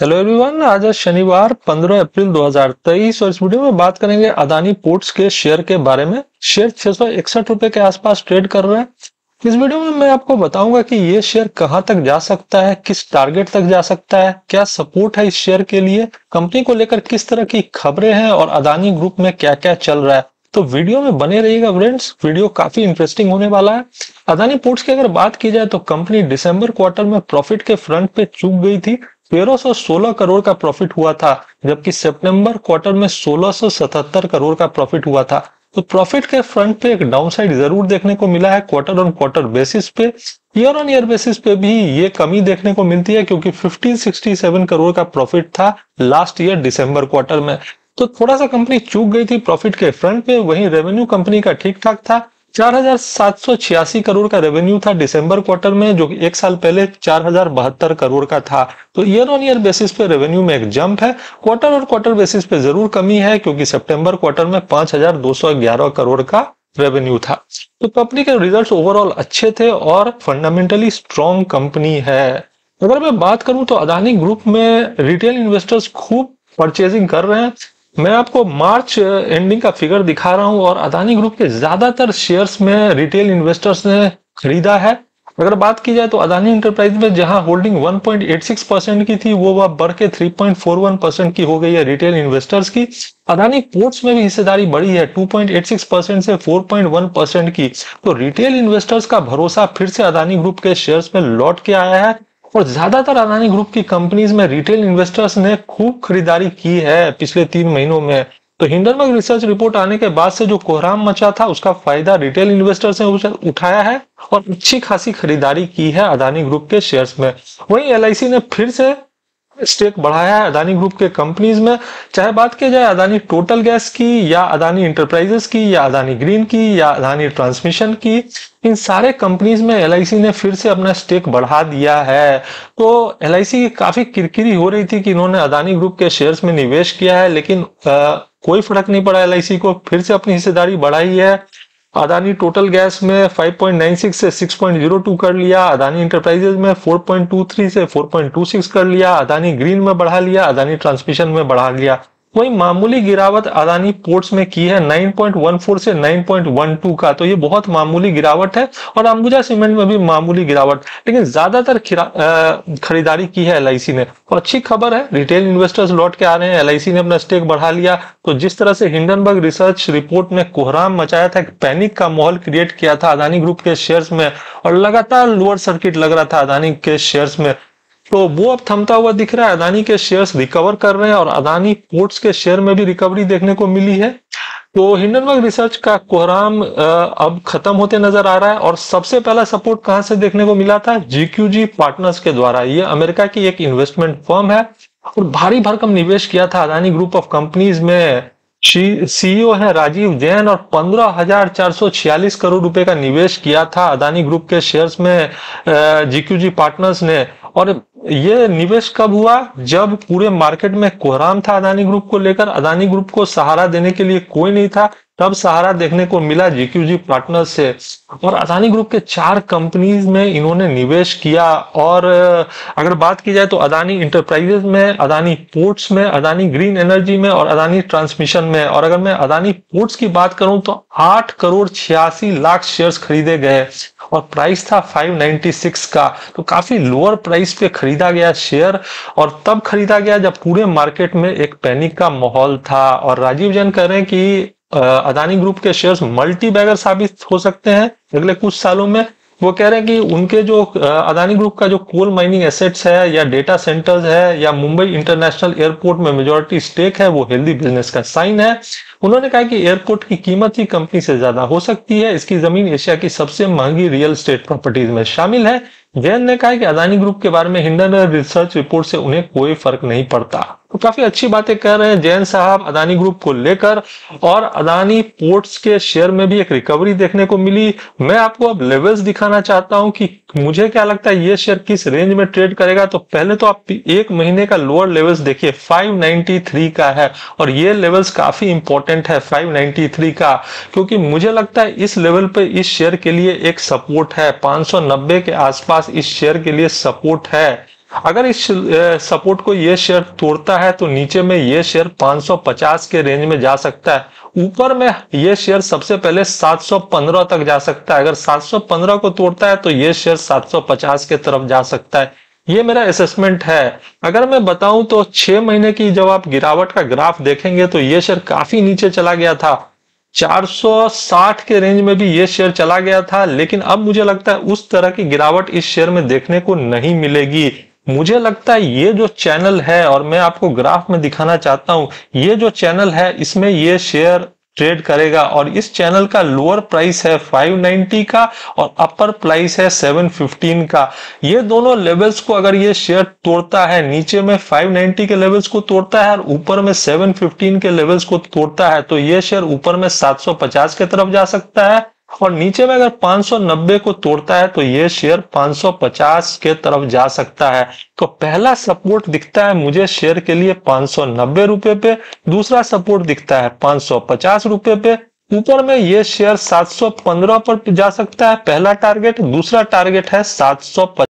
hello everyone आज है शनिवार 15 अप्रैल 2023 और इस वीडियो में बात करेंगे अदानी पोर्ट्स के शेयर के बारे में शेयर छह रुपए के आसपास ट्रेड कर रहे हैं इस वीडियो में मैं आपको बताऊंगा कि ये शेयर कहां तक जा सकता है किस टारगेट तक जा सकता है क्या सपोर्ट है इस शेयर के लिए कंपनी को लेकर किस तरह की खबरें हैं और अदानी ग्रुप में क्या क्या चल रहा है तो वीडियो में बने रहिएगा फ्रेंड्स वीडियो काफी इंटरेस्टिंग होने वाला है अदानी पोर्ट्स की अगर बात की जाए तो कंपनी दिसंबर क्वार्टर में प्रॉफिट के फ्रंट पे चूक गई थी सोलह करोड़ का प्रॉफिट हुआ था जबकि सितंबर क्वार्टर में सतहत्तर करोड़ का प्रॉफिट हुआ था तो प्रॉफिट के फ्रंट पे एक डाउनसाइड जरूर देखने को मिला है क्वार्टर ऑन क्वार्टर बेसिस पे ईयर ऑन ईयर बेसिस पे भी ये कमी देखने को मिलती है क्योंकि 1567 करोड़ का प्रॉफिट था लास्ट ईयर दिसंबर क्वार्टर में तो थोड़ा सा कंपनी चूक गई थी प्रॉफिट के फ्रंट पे वहीं रेवेन्यू कंपनी का ठीक ठाक था चार करोड़ का रेवेन्यू था दिसंबर क्वार्टर में जो एक साल पहले चार करोड़ का था तो ईयर ऑन ईयर बेसिस पे रेवेन्यू में एक जंप है क्वार्टर और क्वार्टर बेसिस पे जरूर कमी है क्योंकि सितंबर क्वार्टर में 5,211 करोड़ का रेवेन्यू था तो कंपनी के रिजल्ट्स ओवरऑल अच्छे थे और फंडामेंटली स्ट्रॉन्ग कंपनी है अगर मैं बात करूं तो अदानी ग्रुप में रिटेल इन्वेस्टर्स खूब परचेजिंग कर रहे हैं मैं आपको मार्च एंडिंग का फिगर दिखा रहा हूं और अदानी ग्रुप के ज्यादातर शेयर्स में रिटेल इन्वेस्टर्स ने खरीदा है अगर बात की जाए तो अदानी इंटरप्राइज में जहां होल्डिंग 1.86 परसेंट की थी वो वह बढ़ के थ्री परसेंट की हो गई है रिटेल इन्वेस्टर्स की अदानी पोर्ट्स में भी हिस्सेदारी बढ़ी है 2.86 परसेंट से 4.1 परसेंट की तो रिटेल इन्वेस्टर्स का भरोसा फिर से अदानी ग्रुप के शेयर्स में लौट के आया है और ज्यादातर अदानी ग्रुप की कंपनीज में रिटेल इन्वेस्टर्स ने खूब खरीदारी की है पिछले तीन महीनों में तो हिंडनबर्ग रिसर्च रिपोर्ट आने के बाद से जो कोहराम मचा था उसका फायदा रिटेल इन्वेस्टर्स ने उठाया है और अच्छी खासी खरीदारी की है अदानी ग्रुप के शेयर्स में वहीं एल ने फिर से स्टेक बढ़ाया है अदानी ग्रुप के कंपनीज में चाहे बात की जाए अदानी टोटल गैस की या अदानी इंटरप्राइजेस की या अदानी ग्रीन की या अदानी ट्रांसमिशन की इन सारे कंपनीज में एल ने फिर से अपना स्टेक बढ़ा दिया है तो एल की काफी किरकिरी हो रही थी कि इन्होंने अदानी ग्रुप के शेयर्स में निवेश किया है लेकिन आ, कोई फर्क नहीं पड़ा एल को फिर से अपनी हिस्सेदारी बढ़ाई है अदानी टोटल गैस में 5.96 से 6.02 कर लिया अदानी इंटरप्राइजेज में 4.23 से 4.26 कर लिया अदानी ग्रीन में बढ़ा लिया अदानी ट्रांसमिशन में बढ़ा लिया वही मामूली गिरावट अदानी पोर्ट्स में की है 9.14 से 9.12 का तो ये बहुत मामूली गिरावट है और अंबुजा सीमेंट में भी मामूली गिरावट लेकिन ज्यादातर खरीदारी की है एल ने और अच्छी खबर है रिटेल इन्वेस्टर्स लौट के आ रहे हैं एल ने अपना स्टेक बढ़ा लिया तो जिस तरह से हिंडनबर्ग रिसर्च रिपोर्ट ने कोहराम मचाया था एक पैनिक का माहौल क्रिएट किया था अदानी ग्रुप के शेयर्स में और लगातार लोअर सर्किट लग रहा था अदानी के शेयर्स में तो वो अब थमता हुआ दिख रहा है अदानी के शेयर्स रिकवर कर रहे हैं और अदानी पोर्ट्स के शेयर में भी रिकवरी देखने को मिली है तो हिंडनबर्ग रिसर्च का कोहराम अब खत्म होते नजर आ रहा है और सबसे पहला सपोर्ट कहां से देखने को मिला था जीक्यूजी पार्टनर्स के द्वारा ये अमेरिका की एक इन्वेस्टमेंट फर्म है और भारी भरकम निवेश किया था अदानी ग्रुप ऑफ कंपनीज में सीईओ e है राजीव जैन और पंद्रह हजार चार सौ छियालीस करोड़ रुपए का निवेश किया था अदानी ग्रुप के शेयर्स में जीक्यूजी पार्टनर्स ने और ये निवेश कब हुआ जब पूरे मार्केट में कोहराम था अदानी ग्रुप को लेकर अदानी ग्रुप को सहारा देने के लिए कोई नहीं था तब सहारा देखने को मिला जीक्यू जी पार्टनर से और अदानी ग्रुप के चार कंपनीज में इन्होंने निवेश किया और अगर बात की जाए तो अदानी इंटरप्राइजेज में अदानी पोर्ट्स में अदानी ग्रीन एनर्जी में और अदानी ट्रांसमिशन में और अगर मैं अदानी पोर्ट्स की बात करूं तो आठ करोड़ छियासी लाख शेयर्स खरीदे गए और प्राइस था 596 का तो काफी लोअर प्राइस पे खरीदा गया शेयर और तब खरीदा गया जब पूरे मार्केट में एक पैनिक का माहौल था और राजीव जैन कह रहे हैं कि अदानी ग्रुप के शेयर्स मल्टी बैगर साबित हो सकते हैं अगले कुछ सालों में वो कह रहे हैं कि उनके जो अदानी ग्रुप का जो कोल माइनिंग एसेट्स है या डेटा सेंटर्स है या मुंबई इंटरनेशनल एयरपोर्ट में मेजोरिटी स्टेक है वो हेल्दी बिजनेस का साइन है उन्होंने कहा कि एयरपोर्ट की कीमत ही कंपनी से ज्यादा हो सकती है इसकी जमीन एशिया की सबसे महंगी रियल स्टेट प्रॉपर्टीज में शामिल है जैन ने कहा कि अदानी ग्रुप के बारे में हिंडन रिसर्च रिपोर्ट से उन्हें कोई फर्क नहीं पड़ता तो काफी अच्छी बातें कर रहे हैं जैन साहब अदानी ग्रुप को लेकर और अदानी पोर्ट्स के शेयर में भी एक रिकवरी देखने को मिली मैं आपको अब लेवल्स दिखाना चाहता हूं कि मुझे क्या लगता है ये शेयर किस रेंज में ट्रेड करेगा तो पहले तो आप एक महीने का लोअर लेवल्स देखिए 593 का है और ये लेवल्स काफी इंपॉर्टेंट है 593 का क्योंकि मुझे लगता है इस लेवल पे इस शेयर के लिए एक सपोर्ट है पांच के आसपास पास इस शेयर के लिए सपोर्ट है अगर इस सपोर्ट को यह शेयर तोड़ता है तो नीचे में यह शेयर 550 के रेंज में जा सकता है ऊपर में यह शेयर सबसे पहले 715 तक जा सकता है अगर 715 को तोड़ता है तो यह शेयर 750 के तरफ जा सकता है ये मेरा असेसमेंट है अगर मैं बताऊं तो छह महीने की जब आप गिरावट का ग्राफ देखेंगे तो यह शेयर काफी नीचे चला गया था 460 के रेंज में भी ये शेयर चला गया था लेकिन अब मुझे लगता है उस तरह की गिरावट इस शेयर में देखने को नहीं मिलेगी मुझे लगता है ये जो चैनल है और मैं आपको ग्राफ में दिखाना चाहता हूं ये जो चैनल है इसमें ये शेयर ट्रेड करेगा और इस चैनल का लोअर प्राइस है 590 का और अपर प्राइस है 715 का ये दोनों लेवल्स को अगर ये शेयर तोड़ता है नीचे में 590 के लेवल्स को तोड़ता है और ऊपर में 715 के लेवल्स को तोड़ता है तो ये शेयर ऊपर में 750 के तरफ जा सकता है और नीचे में अगर 590 को तोड़ता है तो ये शेयर 550 के तरफ जा सकता है तो पहला सपोर्ट दिखता है मुझे शेयर के लिए पांच रुपए पे दूसरा सपोर्ट दिखता है पांच रुपए पे ऊपर में ये शेयर 715 पर जा सकता है पहला टारगेट दूसरा टारगेट है सात